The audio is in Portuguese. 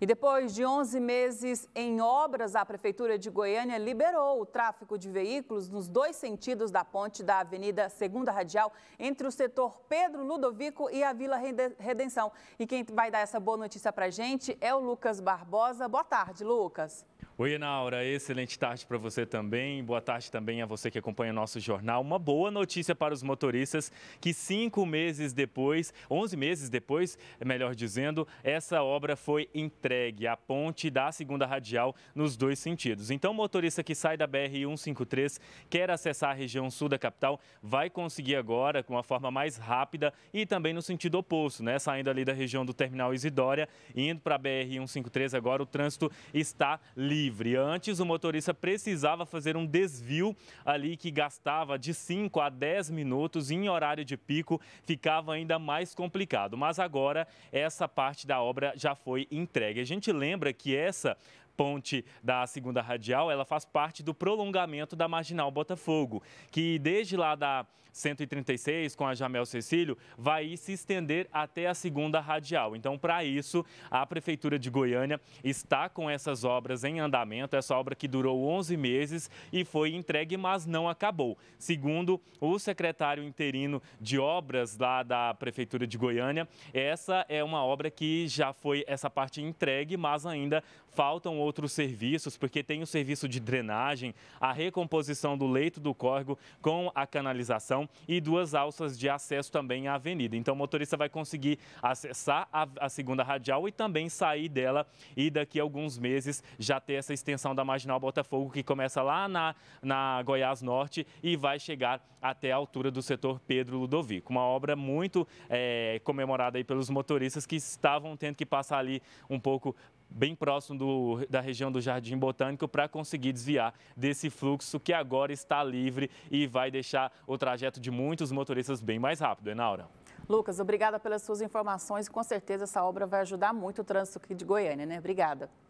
E depois de 11 meses em obras, a Prefeitura de Goiânia liberou o tráfego de veículos nos dois sentidos da ponte da Avenida Segunda Radial, entre o setor Pedro Ludovico e a Vila Redenção. E quem vai dar essa boa notícia para gente é o Lucas Barbosa. Boa tarde, Lucas. Oi, Naura, excelente tarde para você também. Boa tarde também a você que acompanha o nosso jornal. Uma boa notícia para os motoristas que cinco meses depois, onze meses depois, melhor dizendo, essa obra foi entregue, a ponte da segunda radial nos dois sentidos. Então, o motorista que sai da BR-153, quer acessar a região sul da capital, vai conseguir agora com uma forma mais rápida e também no sentido oposto, né? Saindo ali da região do terminal Isidória, indo para a BR-153, agora o trânsito está livre livre. Antes, o motorista precisava fazer um desvio ali que gastava de 5 a 10 minutos e em horário de pico ficava ainda mais complicado. Mas agora essa parte da obra já foi entregue. A gente lembra que essa ponte da segunda radial, ela faz parte do prolongamento da marginal Botafogo, que desde lá da 136 com a Jamel Cecílio vai se estender até a segunda radial. Então, para isso, a prefeitura de Goiânia está com essas obras em andamento, essa obra que durou 11 meses e foi entregue, mas não acabou. Segundo o secretário interino de obras lá da prefeitura de Goiânia, essa é uma obra que já foi essa parte entregue, mas ainda faltam outros serviços, porque tem o serviço de drenagem, a recomposição do leito do córrego com a canalização e duas alças de acesso também à avenida. Então, o motorista vai conseguir acessar a, a segunda radial e também sair dela e daqui a alguns meses já ter essa extensão da Marginal Botafogo que começa lá na, na Goiás Norte e vai chegar até a altura do setor Pedro Ludovico. Uma obra muito é, comemorada aí pelos motoristas que estavam tendo que passar ali um pouco bem próximo do, da região do Jardim Botânico para conseguir desviar desse fluxo que agora está livre e vai deixar o trajeto de muitos motoristas bem mais rápido, Enaura. Lucas, obrigada pelas suas informações. Com certeza essa obra vai ajudar muito o trânsito aqui de Goiânia, né? Obrigada.